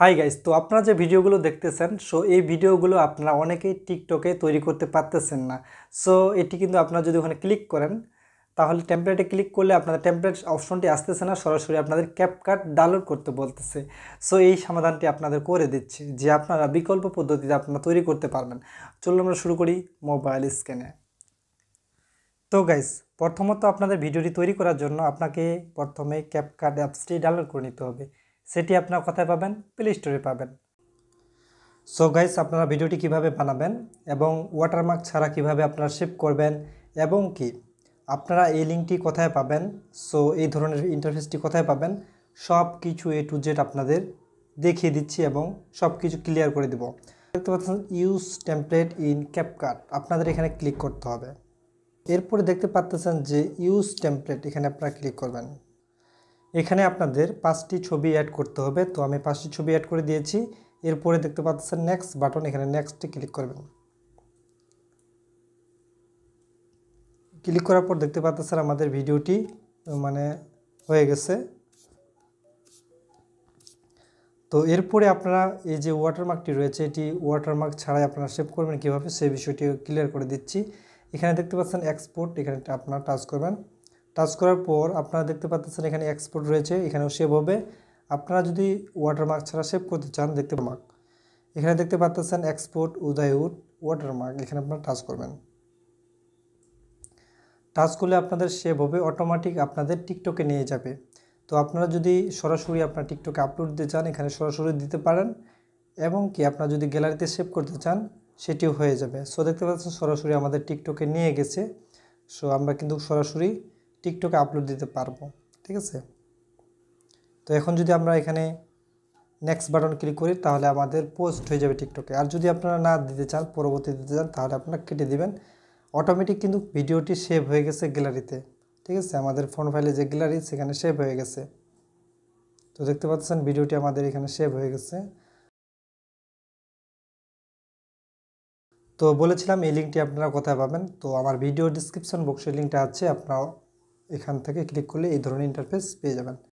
hi guys তো আপনারা যে ভিডিওগুলো দেখতেছেন সো এই ভিডিওগুলো আপনারা অনেকেই টিকটকে তৈরি করতে পারতেছেন না সো এটি কিন্তু আপনারা যদি ওখানে ক্লিক করেন তাহলে টেম্পলেটে ক্লিক করলে আপনাদের টেম্পলেট অপশনটি আসতেছে না সরাসরি আপনাদের ক্যাপকাট ডাউনলোড করতে বলতেছে সো এই সমাধানটি আপনাদের করে দিচ্ছি যে আপনারা বিকল্প পদ্ধতিতে আপনারা তৈরি করতে পারবেন চলুন আমরা শুরু করি মোবাইল স্ক্যানে তো গাইজ প্রথমত আপনাদের ভিডিওটি তৈরি করার জন্য আপনাকে প্রথমে ক্যাপকাট অ্যাপসটি ডাউনলোড করে নিতে হবে সেটি আপনারা কোথায় পাবেন প্লে স্টোরে পাবেন সো গাইস আপনারা ভিডিওটি কিভাবে বানাবেন এবং ওয়াটারমার্ক ছাড়া কিভাবে আপনারা সেভ করবেন এবং কি আপনারা এই লিঙ্কটি কোথায় পাবেন সো এই ধরনের ইন্টারফেসটি কোথায় পাবেন সব কিছু এ টু জেড আপনাদের দেখিয়ে দিচ্ছি এবং সব কিছু ক্লিয়ার করে দেব দেখতে পাচ্ছেন ইউজ টেমপ্লেট ইন ক্যাপকাট আপনাদের এখানে ক্লিক করতে হবে এরপরে দেখতে পাচ্তেছেন যে ইউজ টেমপ্লেট এখানে আপনারা ক্লিক করবেন এখানে আপনাদের পাঁচটি ছবি অ্যাড করতে হবে তো আমি পাঁচটি ছবি অ্যাড করে দিয়েছি এরপরে দেখতে পাচ্ছেন নেক্সট বাটন এখানে নেক্সটে ক্লিক করবেন ক্লিক করার পর দেখতে পাচ্ছেন আমাদের ভিডিওটি মানে হয়ে গেছে তো এরপরে আপনারা এই যে ওয়াটারমার্কটি রয়েছে এটি ওয়াটারমার্ক ছাড়াই আপনারা সেভ করবেন কীভাবে সেই বিষয়টি ক্লিয়ার করে দিচ্ছি এখানে দেখতে পাচ্ছেন এক্সপোর্ট এখানে আপনারা টাচ করবেন টাচ করার পর আপনারা দেখতে পাচ্ছেন এখানে এক্সপোর্ট রয়েছে এখানেও সেভ হবে আপনারা যদি ওয়াটারমার্ক ছাড়া সেভ করতে চান দেখতে মার্ক এখানে দেখতে পাচ্ছেন এক্সপোর্ট উদয়উড ওয়াটারমার্ক এখানে আপনারা টাচ করবেন টাচ করলে আপনাদের সেভ হবে অটোমেটিক আপনাদের টিকটকে নিয়ে যাবে তো আপনারা যদি সরাসরি আপনার টিকটকে আপলোড দিতে চান এখানে সরাসরি দিতে পারেন এবং কি আপনারা যদি গ্যালারিতে সেভ করতে চান সেটিও হয়ে যাবে সো দেখতে পাচ্ছেন সরাসরি আমাদের টিকটকে নিয়ে গেছে সো আমরা কিন্তু সরাসরি টিকটকে আপলোড দিতে পারবো ঠিক আছে তো এখন যদি আমরা এখানে নেক্সট বাটন ক্লিক করি তাহলে আমাদের পোস্ট হয়ে যাবে টিকটকে আর যদি আপনারা না দিতে চান পরবর্তী দিতে চান তাহলে আপনারা কেটে দিবেন অটোমেটিক কিন্তু ভিডিওটি সেভ হয়ে গেছে গ্যালারিতে ঠিক আছে আমাদের ফোন ফাইলে যে গ্যালারি সেখানে সেভ হয়ে গেছে তো দেখতে পাচ্ছেন ভিডিওটি আমাদের এখানে সেভ হয়ে গেছে তো বলেছিলাম এই লিঙ্কটি আপনারা কোথায় পাবেন তো আমার ভিডিও ডিসক্রিপশন বক্সের লিঙ্কটা আছে আপনারা এখান থেকে ক্লিক করলে এই ধরনের ইন্টারফেস পেয়ে যাবেন